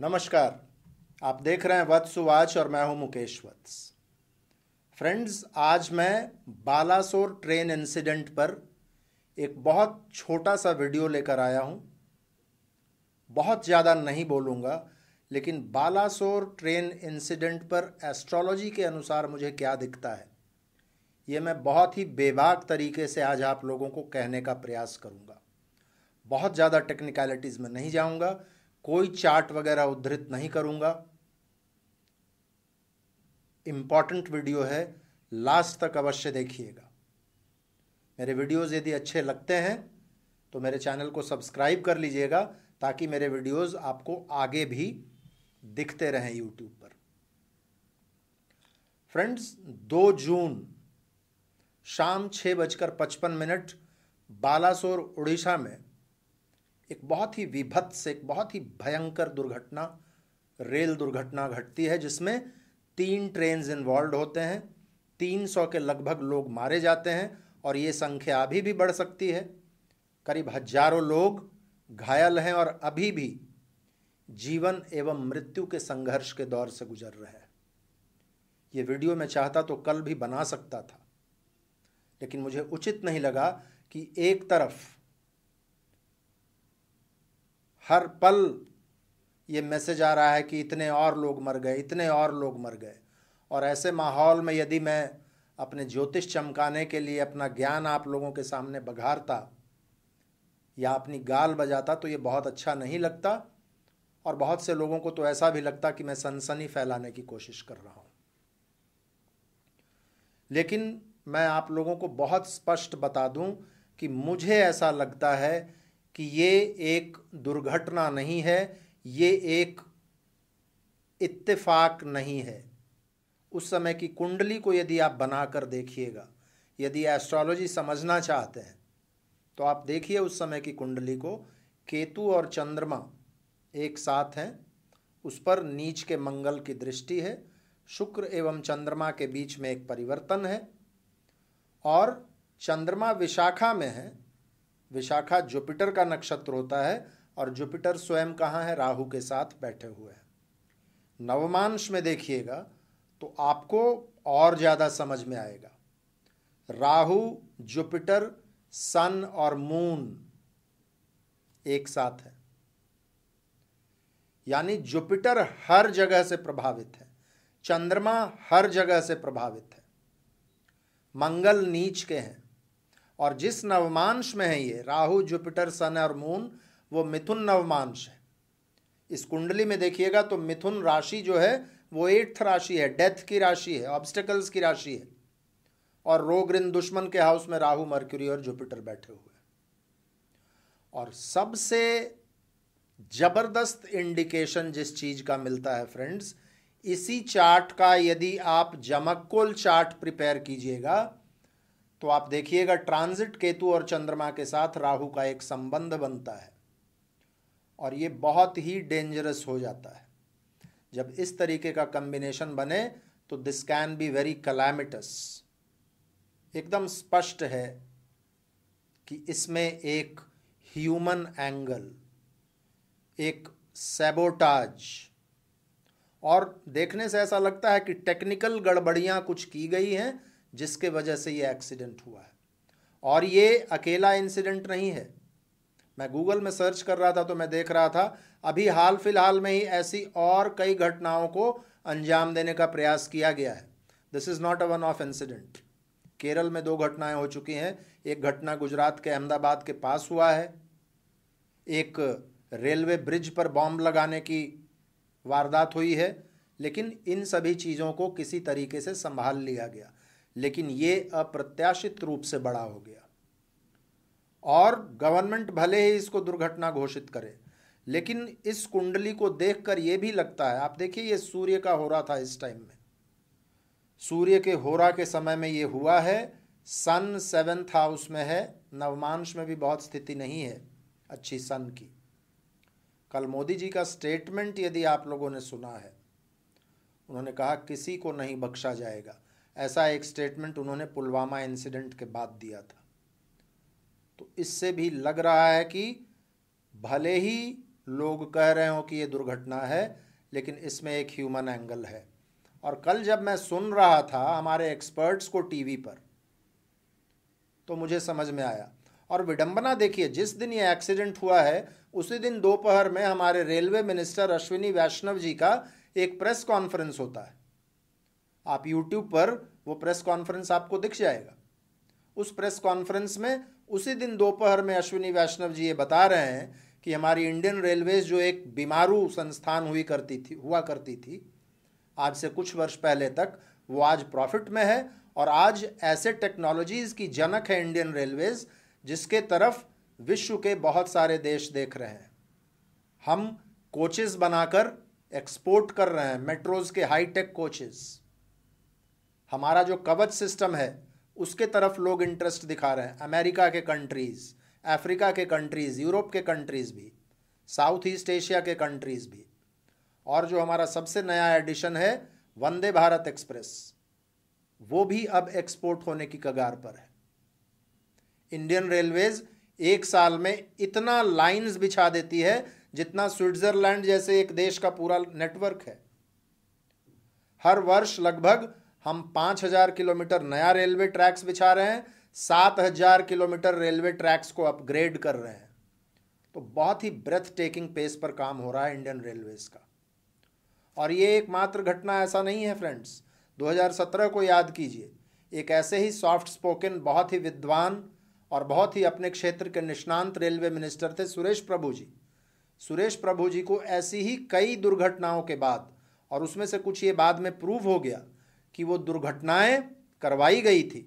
नमस्कार आप देख रहे हैं वत्स वाच और मैं हूं मुकेश वत्स फ्रेंड्स आज मैं बालासोर ट्रेन इंसिडेंट पर एक बहुत छोटा सा वीडियो लेकर आया हूं बहुत ज़्यादा नहीं बोलूँगा लेकिन बालासोर ट्रेन इंसिडेंट पर एस्ट्रोलॉजी के अनुसार मुझे क्या दिखता है ये मैं बहुत ही बेबाक तरीके से आज आप लोगों को कहने का प्रयास करूँगा बहुत ज़्यादा टेक्निकलिटीज़ में नहीं जाऊँगा कोई चार्ट वगैरह उद्धृत नहीं करूंगा इंपॉर्टेंट वीडियो है लास्ट तक अवश्य देखिएगा मेरे वीडियोस यदि अच्छे लगते हैं तो मेरे चैनल को सब्सक्राइब कर लीजिएगा ताकि मेरे वीडियोस आपको आगे भी दिखते रहें यूट्यूब पर फ्रेंड्स 2 जून शाम छः बजकर पचपन मिनट बालासोर उड़ीसा में एक बहुत ही विभत्स एक बहुत ही भयंकर दुर्घटना रेल दुर्घटना घटती है जिसमें तीन ट्रेन इन्वॉल्व होते हैं तीन सौ के लगभग लोग मारे जाते हैं और ये संख्या अभी भी बढ़ सकती है करीब हजारों लोग घायल हैं और अभी भी जीवन एवं मृत्यु के संघर्ष के दौर से गुजर रहे हैं ये वीडियो मैं चाहता तो कल भी बना सकता था लेकिन मुझे उचित नहीं लगा कि एक तरफ हर पल ये मैसेज आ रहा है कि इतने और लोग मर गए इतने और लोग मर गए और ऐसे माहौल में यदि मैं अपने ज्योतिष चमकाने के लिए अपना ज्ञान आप लोगों के सामने बघारता या अपनी गाल बजाता तो ये बहुत अच्छा नहीं लगता और बहुत से लोगों को तो ऐसा भी लगता कि मैं सनसनी फैलाने की कोशिश कर रहा हूँ लेकिन मैं आप लोगों को बहुत स्पष्ट बता दूं कि मुझे ऐसा लगता है कि ये एक दुर्घटना नहीं है ये एक इत्तेफाक नहीं है उस समय की कुंडली को यदि आप बना कर देखिएगा यदि एस्ट्रोलॉजी समझना चाहते हैं तो आप देखिए उस समय की कुंडली को केतु और चंद्रमा एक साथ हैं उस पर नीच के मंगल की दृष्टि है शुक्र एवं चंद्रमा के बीच में एक परिवर्तन है और चंद्रमा विशाखा में है विशाखा जुपिटर का नक्षत्र होता है और जुपिटर स्वयं कहाँ है राहु के साथ बैठे हुए हैं नवमांश में देखिएगा तो आपको और ज़्यादा समझ में आएगा राहु जुपिटर सन और मून एक साथ है यानी जुपिटर हर जगह से प्रभावित है चंद्रमा हर जगह से प्रभावित है मंगल नीच के हैं और जिस नवमांश में है ये राहु जुपिटर सन और मून वो मिथुन नवमांश है इस कुंडली में देखिएगा तो मिथुन राशि जो है वो एट्थ राशि है डेथ की राशि है ऑब्स्टेकल्स की राशि है और रोग ऋण दुश्मन के हाउस में राहु मर्क्यूरी और जुपिटर बैठे हुए हैं और सबसे जबरदस्त इंडिकेशन जिस चीज का मिलता है फ्रेंड्स इसी चार्ट का यदि आप जमक्कोल चार्ट प्रिपेयर कीजिएगा तो आप देखिएगा ट्रांजिट केतु और चंद्रमा के साथ राहु का एक संबंध बनता है और ये बहुत ही डेंजरस हो जाता है जब इस तरीके का कम्बिनेशन बने तो this can be very calamitous एकदम स्पष्ट है कि इसमें एक ह्यूमन एंगल एक सेबोटाज और देखने से ऐसा लगता है कि टेक्निकल गड़बड़ियां कुछ की गई हैं जिसके वजह से ये एक्सीडेंट हुआ है और ये अकेला इंसिडेंट नहीं है मैं गूगल में सर्च कर रहा था तो मैं देख रहा था अभी हाल फिलहाल में ही ऐसी और कई घटनाओं को अंजाम देने का प्रयास किया गया है this is not a one off incident Kerala में दो घटनाएं हो चुकी हैं एक घटना गुजरात के अहमदाबाद के पास हुआ है एक रेलवे ब्रिज पर बॉम्ब लगाने की वारदात हुई है लेकिन इन सभी चीज़ों को किसी तरीके से संभाल लिया गया लेकिन ये अप्रत्याशित रूप से बड़ा हो गया और गवर्नमेंट भले ही इसको दुर्घटना घोषित करे लेकिन इस कुंडली को देखकर यह भी लगता है आप देखिए ये सूर्य का हो रहा था इस टाइम में सूर्य के होरा के समय में ये हुआ है सन सेवेंथ हाउस में है नवमांश में भी बहुत स्थिति नहीं है अच्छी सन की कल मोदी जी का स्टेटमेंट यदि आप लोगों ने सुना है उन्होंने कहा किसी को नहीं बख्शा जाएगा ऐसा एक स्टेटमेंट उन्होंने पुलवामा इंसिडेंट के बाद दिया था तो इससे भी लग रहा है कि भले ही लोग कह रहे हो कि ये दुर्घटना है लेकिन इसमें एक ह्यूमन एंगल है और कल जब मैं सुन रहा था हमारे एक्सपर्ट्स को टीवी पर तो मुझे समझ में आया और विडंबना देखिए जिस दिन ये एक्सीडेंट हुआ है उसी दिन दोपहर में हमारे रेलवे मिनिस्टर अश्विनी वैष्णव जी का एक प्रेस कॉन्फ्रेंस होता है आप यूट्यूब पर वो प्रेस कॉन्फ्रेंस आपको दिख जाएगा उस प्रेस कॉन्फ्रेंस में उसी दिन दोपहर में अश्विनी वैष्णव जी ये बता रहे हैं कि हमारी इंडियन रेलवेज जो एक बीमारू संस्थान हुई करती थी हुआ करती थी आज से कुछ वर्ष पहले तक वो आज प्रॉफिट में है और आज ऐसे टेक्नोलॉजीज़ की जनक है इंडियन रेलवेज जिसके तरफ विश्व के बहुत सारे देश देख रहे हैं हम कोचेज़ बनाकर एक्सपोर्ट कर रहे हैं मेट्रोज़ के हाईटेक कोचेज़ हमारा जो कवच सिस्टम है उसके तरफ लोग इंटरेस्ट दिखा रहे हैं अमेरिका के कंट्रीज़ अफ्रीका के कंट्रीज़ यूरोप के कंट्रीज़ भी साउथ ईस्ट एशिया के कंट्रीज़ भी और जो हमारा सबसे नया एडिशन है वंदे भारत एक्सप्रेस वो भी अब एक्सपोर्ट होने की कगार पर है इंडियन रेलवेज एक साल में इतना लाइंस बिछा देती है जितना स्विट्जरलैंड जैसे एक देश का पूरा नेटवर्क है हर वर्ष लगभग हम पाँच हजार किलोमीटर नया रेलवे ट्रैक्स बिछा रहे हैं सात हजार किलोमीटर रेलवे ट्रैक्स को अपग्रेड कर रहे हैं तो बहुत ही ब्रेथ टेकिंग पेस पर काम हो रहा है इंडियन रेलवेज का और ये एकमात्र घटना ऐसा नहीं है फ्रेंड्स 2017 को याद कीजिए एक ऐसे ही सॉफ्ट स्पोकन बहुत ही विद्वान और बहुत ही अपने क्षेत्र के निष्णांत रेलवे मिनिस्टर थे सुरेश प्रभु जी सुरेश प्रभु जी को ऐसी ही कई दुर्घटनाओं के बाद और उसमें से कुछ ये बाद में प्रूव हो गया कि वो दुर्घटनाएं करवाई गई थी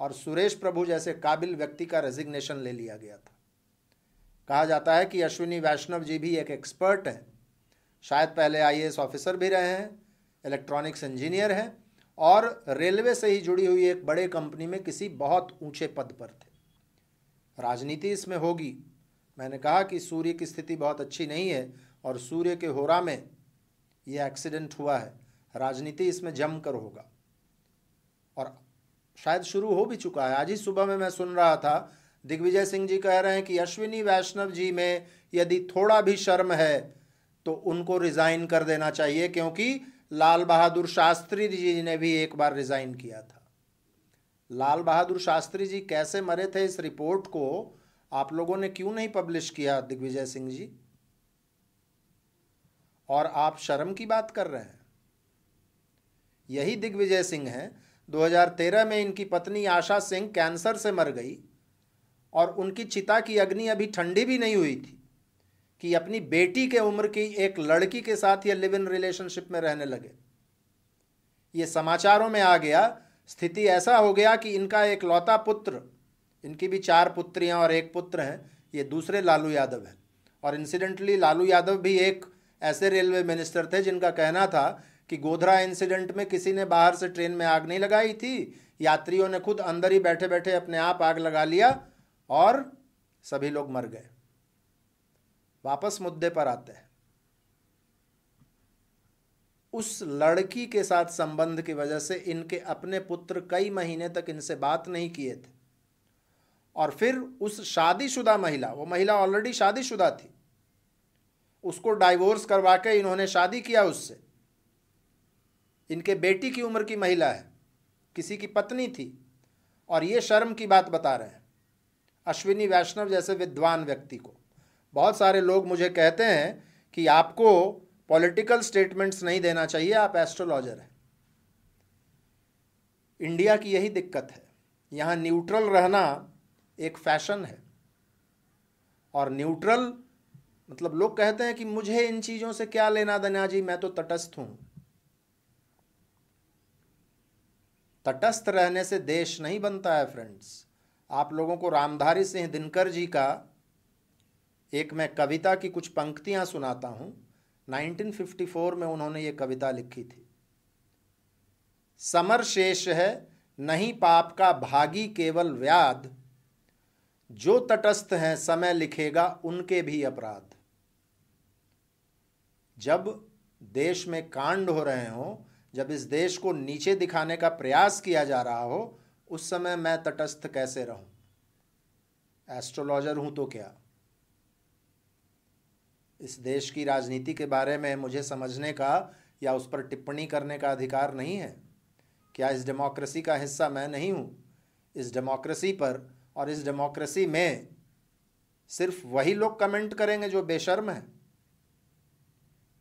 और सुरेश प्रभु जैसे काबिल व्यक्ति का रेजिग्नेशन ले लिया गया था कहा जाता है कि अश्विनी वैष्णव जी भी एक एक्सपर्ट हैं शायद पहले आई ऑफिसर भी रहे हैं इलेक्ट्रॉनिक्स इंजीनियर हैं और रेलवे से ही जुड़ी हुई एक बड़े कंपनी में किसी बहुत ऊंचे पद पर थे राजनीति इसमें होगी मैंने कहा कि सूर्य की स्थिति बहुत अच्छी नहीं है और सूर्य के होरा में यह एक्सीडेंट हुआ है राजनीति इसमें जम कर होगा और शायद शुरू हो भी चुका है आज ही सुबह में मैं सुन रहा था दिग्विजय सिंह जी कह रहे हैं कि अश्विनी वैष्णव जी में यदि थोड़ा भी शर्म है तो उनको रिज़ाइन कर देना चाहिए क्योंकि लाल बहादुर शास्त्री जी ने भी एक बार रिज़ाइन किया था लाल बहादुर शास्त्री जी कैसे मरे थे इस रिपोर्ट को आप लोगों ने क्यों नहीं पब्लिश किया दिग्विजय सिंह जी और आप शर्म की बात कर रहे हैं यही दिग्विजय सिंह हैं 2013 में इनकी पत्नी आशा सिंह कैंसर से मर गई और उनकी चिता की अग्नि अभी ठंडी भी नहीं हुई थी कि अपनी बेटी के उम्र की एक लड़की के साथ ये लिव इन रिलेशनशिप में रहने लगे ये समाचारों में आ गया स्थिति ऐसा हो गया कि इनका एक लौता पुत्र इनकी भी चार पुत्रियां और एक पुत्र हैं ये दूसरे लालू यादव हैं और इंसिडेंटली लालू यादव भी एक ऐसे रेलवे मिनिस्टर थे जिनका कहना था कि गोधरा इंसिडेंट में किसी ने बाहर से ट्रेन में आग नहीं लगाई थी यात्रियों ने खुद अंदर ही बैठे बैठे अपने आप आग लगा लिया और सभी लोग मर गए वापस मुद्दे पर आते हैं उस लड़की के साथ संबंध की वजह से इनके अपने पुत्र कई महीने तक इनसे बात नहीं किए थे और फिर उस शादीशुदा महिला वो महिला ऑलरेडी शादीशुदा थी उसको डाइवोर्स करवा के इन्होंने शादी किया उससे इनके बेटी की उम्र की महिला है किसी की पत्नी थी और ये शर्म की बात बता रहे हैं अश्विनी वैष्णव जैसे विद्वान व्यक्ति को बहुत सारे लोग मुझे कहते हैं कि आपको पॉलिटिकल स्टेटमेंट्स नहीं देना चाहिए आप एस्ट्रोलॉजर हैं इंडिया की यही दिक्कत है यहाँ न्यूट्रल रहना एक फैशन है और न्यूट्रल मतलब लोग कहते हैं कि मुझे इन चीज़ों से क्या लेना देना जी मैं तो तटस्थ हूँ तटस्थ रहने से देश नहीं बनता है फ्रेंड्स आप लोगों को रामधारी सिंह दिनकर जी का एक मैं कविता की कुछ पंक्तियां सुनाता हूं 1954 में उन्होंने ये कविता लिखी थी समर शेष है नहीं पाप का भागी केवल व्याध जो तटस्थ हैं समय लिखेगा उनके भी अपराध जब देश में कांड हो रहे हों जब इस देश को नीचे दिखाने का प्रयास किया जा रहा हो उस समय मैं तटस्थ कैसे रहूं एस्ट्रोलॉजर हूं तो क्या इस देश की राजनीति के बारे में मुझे समझने का या उस पर टिप्पणी करने का अधिकार नहीं है क्या इस डेमोक्रेसी का हिस्सा मैं नहीं हूं इस डेमोक्रेसी पर और इस डेमोक्रेसी में सिर्फ वही लोग कमेंट करेंगे जो बेशर्म हैं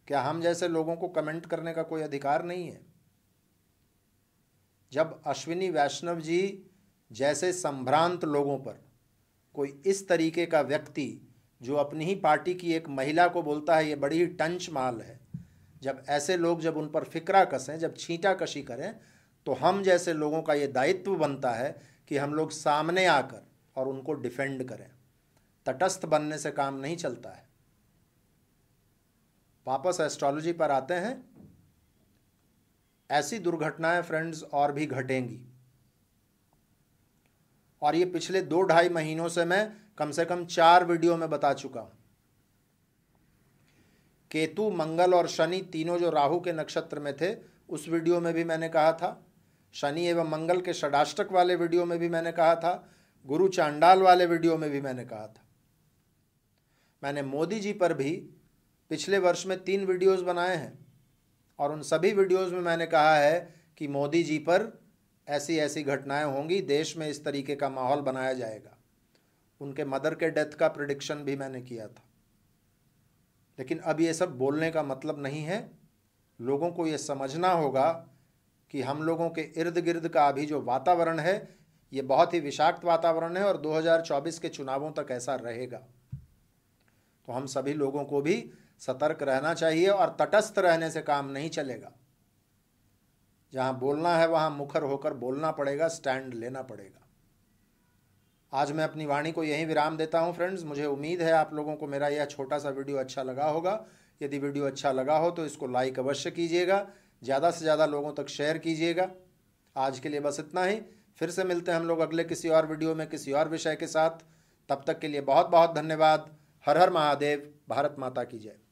क्या हम जैसे लोगों को कमेंट करने का कोई अधिकार नहीं है जब अश्विनी वैष्णव जी जैसे संभ्रांत लोगों पर कोई इस तरीके का व्यक्ति जो अपनी ही पार्टी की एक महिला को बोलता है ये बड़ी ही टंच माल है जब ऐसे लोग जब उन पर फिक्रा कसें जब छींटा कशी करें तो हम जैसे लोगों का ये दायित्व बनता है कि हम लोग सामने आकर और उनको डिफेंड करें तटस्थ बनने से काम नहीं चलता है वापस एस्ट्रोलॉजी पर आते हैं ऐसी दुर्घटनाएं फ्रेंड्स और भी घटेंगी और ये पिछले दो ढाई महीनों से मैं कम से कम चार वीडियो में बता चुका हूं केतु मंगल और शनि तीनों जो राहु के नक्षत्र में थे उस वीडियो में भी मैंने कहा था शनि एवं मंगल के षडाष्टक वाले वीडियो में भी मैंने कहा था गुरु चांडाल वाले वीडियो में भी मैंने कहा था मैंने मोदी जी पर भी पिछले वर्ष में तीन वीडियोस बनाए हैं और उन सभी वीडियोस में मैंने कहा है कि मोदी जी पर ऐसी ऐसी घटनाएं होंगी देश में इस तरीके का माहौल बनाया जाएगा उनके मदर के डेथ का प्रडिक्शन भी मैंने किया था लेकिन अब ये सब बोलने का मतलब नहीं है लोगों को ये समझना होगा कि हम लोगों के इर्द गिर्द का अभी जो वातावरण है ये बहुत ही विषाक्त वातावरण है और 2024 के चुनावों तक ऐसा रहेगा तो हम सभी लोगों को भी सतर्क रहना चाहिए और तटस्थ रहने से काम नहीं चलेगा जहाँ बोलना है वहाँ मुखर होकर बोलना पड़ेगा स्टैंड लेना पड़ेगा आज मैं अपनी वाणी को यहीं विराम देता हूँ फ्रेंड्स मुझे उम्मीद है आप लोगों को मेरा यह छोटा सा वीडियो अच्छा लगा होगा यदि वीडियो अच्छा लगा हो तो इसको लाइक अवश्य कीजिएगा ज़्यादा से ज़्यादा लोगों तक शेयर कीजिएगा आज के लिए बस इतना ही फिर से मिलते हैं हम लोग अगले किसी और वीडियो में किसी और विषय के साथ तब तक के लिए बहुत बहुत धन्यवाद हर हर महादेव भारत माता की जय